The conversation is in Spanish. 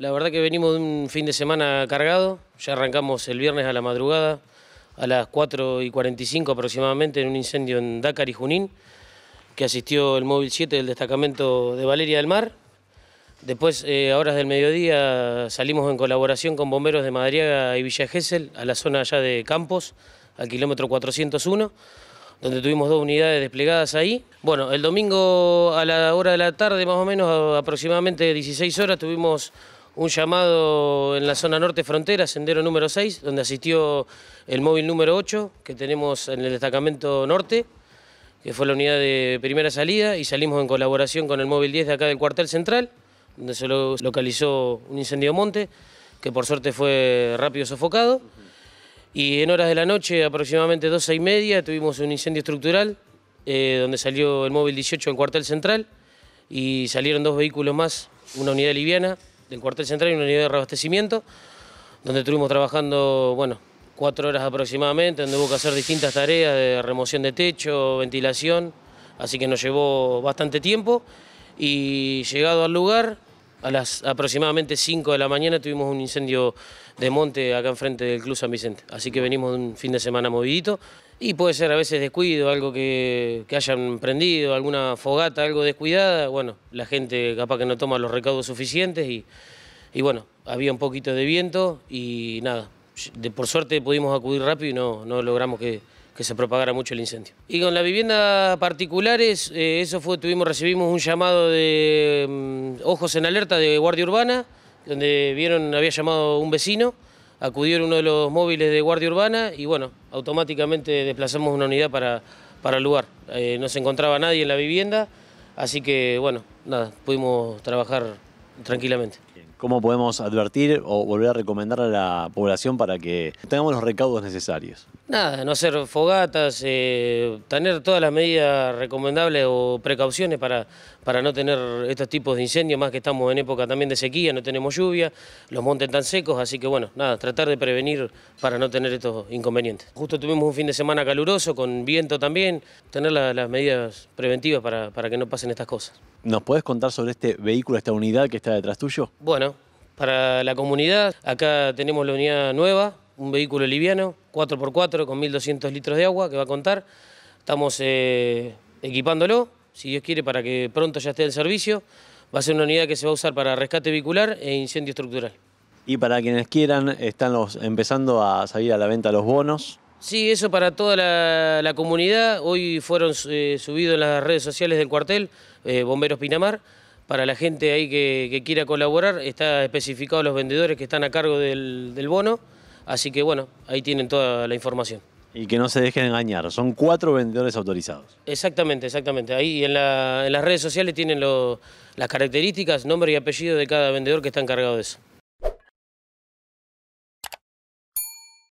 La verdad que venimos de un fin de semana cargado, ya arrancamos el viernes a la madrugada, a las 4 y 45 aproximadamente, en un incendio en Dakar y Junín, que asistió el móvil 7 del destacamento de Valeria del Mar. Después, a eh, horas del mediodía, salimos en colaboración con bomberos de Madriaga y Villa Gesell, a la zona allá de Campos, al kilómetro 401 donde tuvimos dos unidades desplegadas ahí. Bueno, el domingo a la hora de la tarde, más o menos, aproximadamente 16 horas, tuvimos un llamado en la zona norte frontera, sendero número 6, donde asistió el móvil número 8 que tenemos en el destacamento norte, que fue la unidad de primera salida, y salimos en colaboración con el móvil 10 de acá del cuartel central, donde se localizó un incendio monte, que por suerte fue rápido sofocado. Y en horas de la noche, aproximadamente 12 y media, tuvimos un incendio estructural, eh, donde salió el móvil 18 del cuartel central, y salieron dos vehículos más, una unidad liviana del cuartel central y una unidad de reabastecimiento, donde estuvimos trabajando, bueno, cuatro horas aproximadamente, donde hubo que hacer distintas tareas de remoción de techo, ventilación, así que nos llevó bastante tiempo y llegado al lugar a las aproximadamente 5 de la mañana tuvimos un incendio de monte acá enfrente del Club San Vicente. Así que venimos de un fin de semana movidito y puede ser a veces descuido, algo que, hayan prendido, alguna fogata, algo descuidada. Bueno, la gente capaz que no toma los recaudos suficientes y, y bueno, había un poquito de viento y nada. De, por suerte pudimos acudir rápido y no, no logramos que, que se propagara mucho el incendio. Y con la vivienda particulares, eh, eso fue, tuvimos, recibimos un llamado de mm, Ojos en Alerta de Guardia Urbana, donde vieron, había llamado un vecino, acudieron uno de los móviles de Guardia Urbana y bueno, automáticamente desplazamos una unidad para, para el lugar. Eh, no se encontraba nadie en la vivienda, así que bueno, nada, pudimos trabajar tranquilamente. ¿Cómo podemos advertir o volver a recomendar a la población para que tengamos los recaudos necesarios? Nada, no hacer fogatas, eh, tener todas las medidas recomendables o precauciones para, para no tener estos tipos de incendios, más que estamos en época también de sequía, no tenemos lluvia, los montes están secos, así que bueno, nada, tratar de prevenir para no tener estos inconvenientes. Justo tuvimos un fin de semana caluroso, con viento también, tener las medidas preventivas para, para que no pasen estas cosas. ¿Nos puedes contar sobre este vehículo, esta unidad que está detrás tuyo? Bueno, para la comunidad, acá tenemos la unidad nueva, un vehículo liviano, 4x4 con 1.200 litros de agua que va a contar. Estamos eh, equipándolo, si Dios quiere, para que pronto ya esté en servicio. Va a ser una unidad que se va a usar para rescate vehicular e incendio estructural. Y para quienes quieran, están los, empezando a salir a la venta los bonos. Sí, eso para toda la, comunidad. Hoy fueron eh, subidos en las redes sociales del cuartel, eh, Bomberos Pinamar. Para la gente ahí que, quiera colaborar, está especificado los vendedores que están a cargo del bono. Así que bueno, ahí tienen toda la información. Y que no se dejen engañar, son cuatro vendedores autorizados. Exactamente, exactamente. Ahí en, las redes sociales tienen las características, nombre y apellido de cada vendedor que está encargado de eso.